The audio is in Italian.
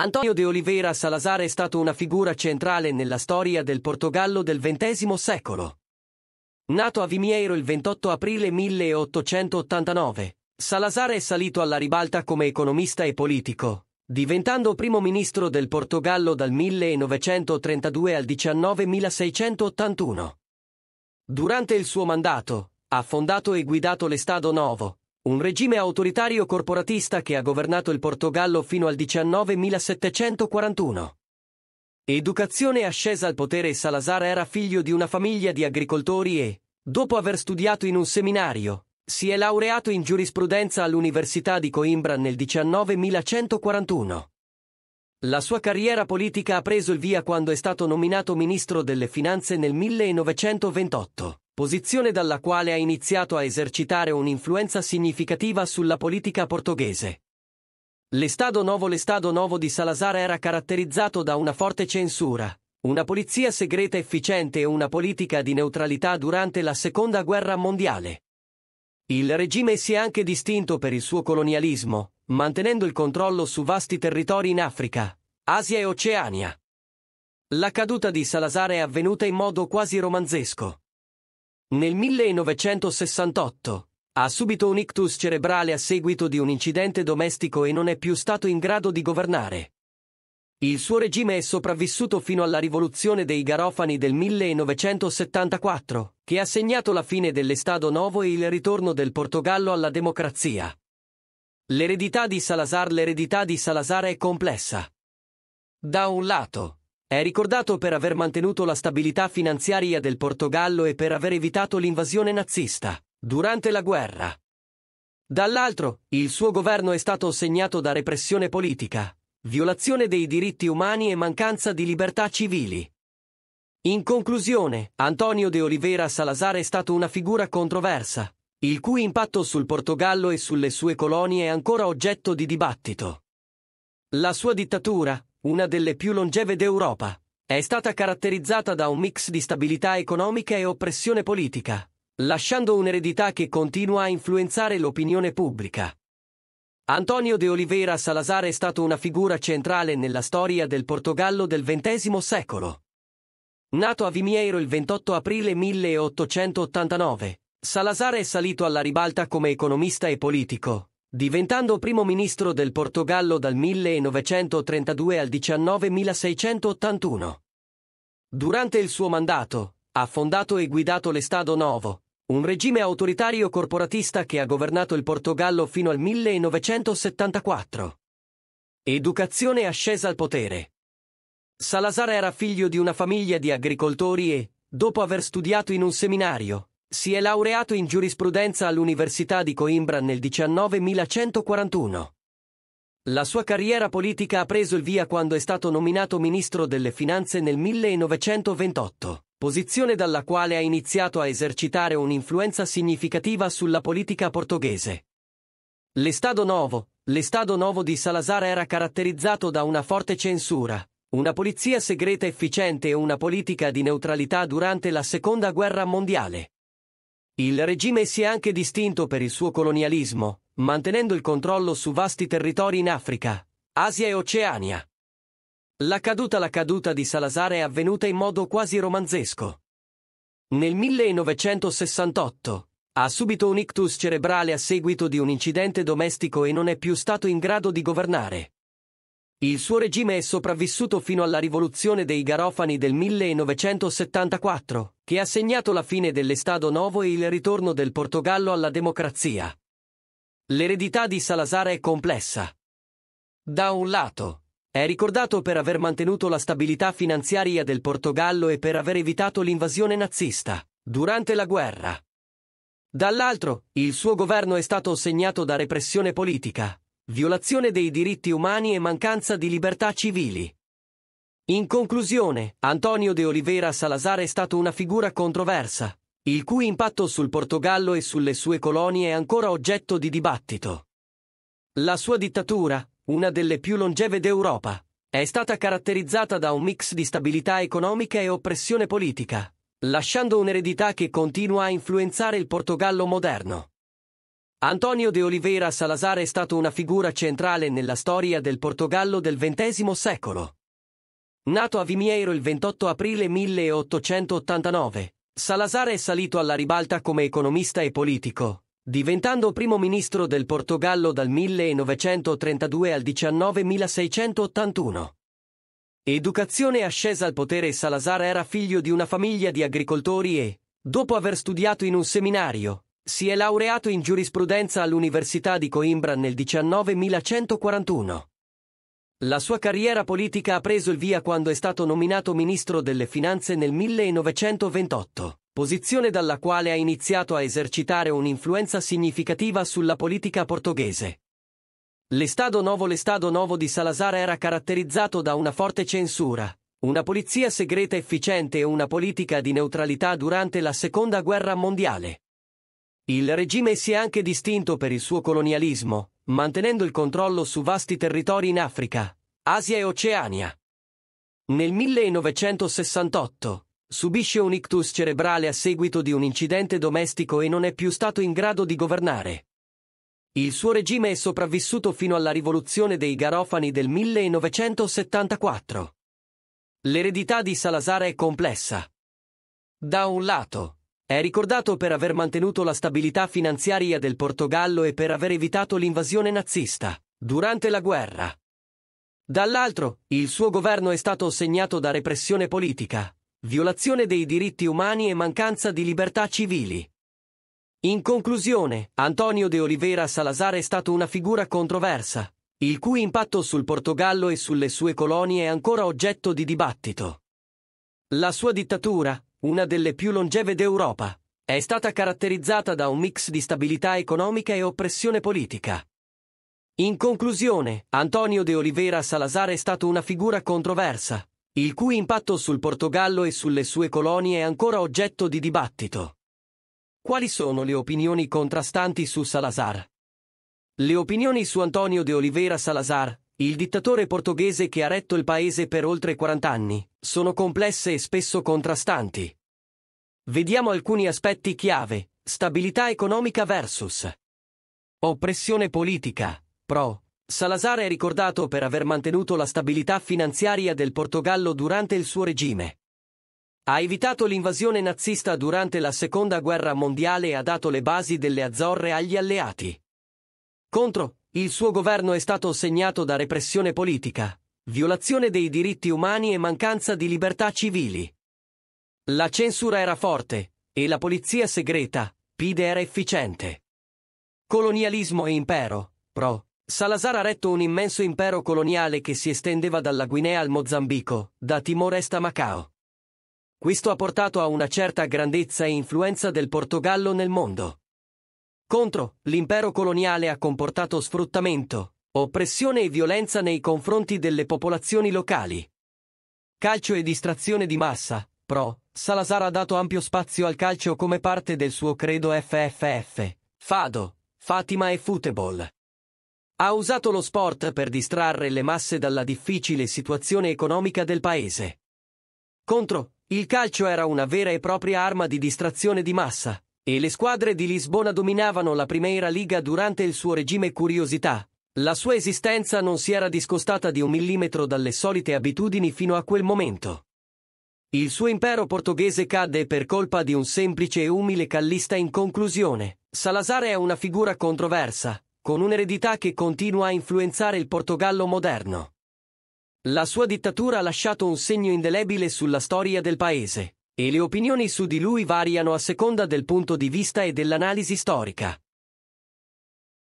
Antonio de Oliveira Salazar è stato una figura centrale nella storia del Portogallo del XX secolo. Nato a Vimieiro il 28 aprile 1889, Salazar è salito alla ribalta come economista e politico, diventando primo ministro del Portogallo dal 1932 al 19681. Durante il suo mandato, ha fondato e guidato l'Estado Novo, un regime autoritario corporatista che ha governato il Portogallo fino al 19.741. Educazione ascesa al potere Salazar era figlio di una famiglia di agricoltori e, dopo aver studiato in un seminario, si è laureato in giurisprudenza all'Università di Coimbra nel 19.141. La sua carriera politica ha preso il via quando è stato nominato ministro delle finanze nel 1928 posizione dalla quale ha iniziato a esercitare un'influenza significativa sulla politica portoghese. L'Estado Novo L'Estado Novo di Salazar era caratterizzato da una forte censura, una polizia segreta efficiente e una politica di neutralità durante la Seconda Guerra Mondiale. Il regime si è anche distinto per il suo colonialismo, mantenendo il controllo su vasti territori in Africa, Asia e Oceania. La caduta di Salazar è avvenuta in modo quasi romanzesco. Nel 1968 ha subito un ictus cerebrale a seguito di un incidente domestico e non è più stato in grado di governare. Il suo regime è sopravvissuto fino alla rivoluzione dei Garofani del 1974, che ha segnato la fine dell'Estado Novo e il ritorno del Portogallo alla democrazia. L'eredità di Salazar L'eredità di Salazar è complessa. Da un lato, è ricordato per aver mantenuto la stabilità finanziaria del Portogallo e per aver evitato l'invasione nazista durante la guerra. Dall'altro, il suo governo è stato segnato da repressione politica, violazione dei diritti umani e mancanza di libertà civili. In conclusione, Antonio de Oliveira Salazar è stato una figura controversa, il cui impatto sul Portogallo e sulle sue colonie è ancora oggetto di dibattito. La sua dittatura, una delle più longeve d'Europa. È stata caratterizzata da un mix di stabilità economica e oppressione politica, lasciando un'eredità che continua a influenzare l'opinione pubblica. Antonio de Oliveira Salazar è stato una figura centrale nella storia del Portogallo del XX secolo. Nato a Vimiero il 28 aprile 1889, Salazar è salito alla ribalta come economista e politico, diventando primo ministro del Portogallo dal 1932 al 19681. Durante il suo mandato, ha fondato e guidato l'Estado Novo, un regime autoritario corporatista che ha governato il Portogallo fino al 1974. Educazione ascesa al potere. Salazar era figlio di una famiglia di agricoltori e, dopo aver studiato in un seminario, si è laureato in giurisprudenza all'Università di Coimbra nel 19.141. La sua carriera politica ha preso il via quando è stato nominato ministro delle Finanze nel 1928, posizione dalla quale ha iniziato a esercitare un'influenza significativa sulla politica portoghese. L'Estado Novo, l'Estado Novo di Salazar era caratterizzato da una forte censura, una polizia segreta efficiente e una politica di neutralità durante la Seconda Guerra Mondiale. Il regime si è anche distinto per il suo colonialismo, mantenendo il controllo su vasti territori in Africa, Asia e Oceania. La caduta La caduta di Salazar è avvenuta in modo quasi romanzesco. Nel 1968 ha subito un ictus cerebrale a seguito di un incidente domestico e non è più stato in grado di governare. Il suo regime è sopravvissuto fino alla rivoluzione dei Garofani del 1974, che ha segnato la fine dell'Estado Novo e il ritorno del Portogallo alla democrazia. L'eredità di Salazar è complessa. Da un lato, è ricordato per aver mantenuto la stabilità finanziaria del Portogallo e per aver evitato l'invasione nazista durante la guerra. Dall'altro, il suo governo è stato segnato da repressione politica, violazione dei diritti umani e mancanza di libertà civili. In conclusione, Antonio de Oliveira Salazar è stato una figura controversa, il cui impatto sul Portogallo e sulle sue colonie è ancora oggetto di dibattito. La sua dittatura, una delle più longeve d'Europa, è stata caratterizzata da un mix di stabilità economica e oppressione politica, lasciando un'eredità che continua a influenzare il Portogallo moderno. Antonio de Oliveira Salazar è stato una figura centrale nella storia del Portogallo del XX secolo. Nato a Vimiero il 28 aprile 1889, Salazar è salito alla ribalta come economista e politico, diventando primo ministro del Portogallo dal 1932 al 19681. Educazione ascesa al potere Salazar era figlio di una famiglia di agricoltori e, dopo aver studiato in un seminario, si è laureato in giurisprudenza all'Università di Coimbra nel 19141. La sua carriera politica ha preso il via quando è stato nominato ministro delle Finanze nel 1928, posizione dalla quale ha iniziato a esercitare un'influenza significativa sulla politica portoghese. L'Estado Novo L'Estado Novo di Salazar era caratterizzato da una forte censura, una polizia segreta efficiente e una politica di neutralità durante la Seconda Guerra Mondiale. Il regime si è anche distinto per il suo colonialismo, mantenendo il controllo su vasti territori in Africa, Asia e Oceania. Nel 1968 subisce un ictus cerebrale a seguito di un incidente domestico e non è più stato in grado di governare. Il suo regime è sopravvissuto fino alla rivoluzione dei garofani del 1974. L'eredità di Salazar è complessa. Da un lato, è ricordato per aver mantenuto la stabilità finanziaria del Portogallo e per aver evitato l'invasione nazista durante la guerra. Dall'altro, il suo governo è stato segnato da repressione politica, violazione dei diritti umani e mancanza di libertà civili. In conclusione, Antonio de Oliveira Salazar è stato una figura controversa, il cui impatto sul Portogallo e sulle sue colonie è ancora oggetto di dibattito. La sua dittatura, una delle più longeve d'Europa. È stata caratterizzata da un mix di stabilità economica e oppressione politica. In conclusione, Antonio de Oliveira Salazar è stato una figura controversa, il cui impatto sul Portogallo e sulle sue colonie è ancora oggetto di dibattito. Quali sono le opinioni contrastanti su Salazar? Le opinioni su Antonio de Oliveira Salazar, il dittatore portoghese che ha retto il paese per oltre 40 anni, sono complesse e spesso contrastanti. Vediamo alcuni aspetti chiave, stabilità economica versus oppressione politica, pro. Salazar è ricordato per aver mantenuto la stabilità finanziaria del Portogallo durante il suo regime. Ha evitato l'invasione nazista durante la seconda guerra mondiale e ha dato le basi delle Azzorre agli alleati. Contro, il suo governo è stato segnato da repressione politica, violazione dei diritti umani e mancanza di libertà civili. La censura era forte e la polizia segreta, PIDE era efficiente. Colonialismo e impero, pro. Salazar ha retto un immenso impero coloniale che si estendeva dalla Guinea al Mozambico, da Timor-Est a Macao. Questo ha portato a una certa grandezza e influenza del Portogallo nel mondo. Contro, l'impero coloniale ha comportato sfruttamento, oppressione e violenza nei confronti delle popolazioni locali. Calcio e distrazione di massa, pro, Salazar ha dato ampio spazio al calcio come parte del suo credo FFF, Fado, Fatima e Football. Ha usato lo sport per distrarre le masse dalla difficile situazione economica del paese. Contro, il calcio era una vera e propria arma di distrazione di massa, e le squadre di Lisbona dominavano la Primeira Liga durante il suo regime curiosità. La sua esistenza non si era discostata di un millimetro dalle solite abitudini fino a quel momento. Il suo impero portoghese cadde per colpa di un semplice e umile callista in conclusione. Salazar è una figura controversa, con un'eredità che continua a influenzare il Portogallo moderno. La sua dittatura ha lasciato un segno indelebile sulla storia del paese e le opinioni su di lui variano a seconda del punto di vista e dell'analisi storica.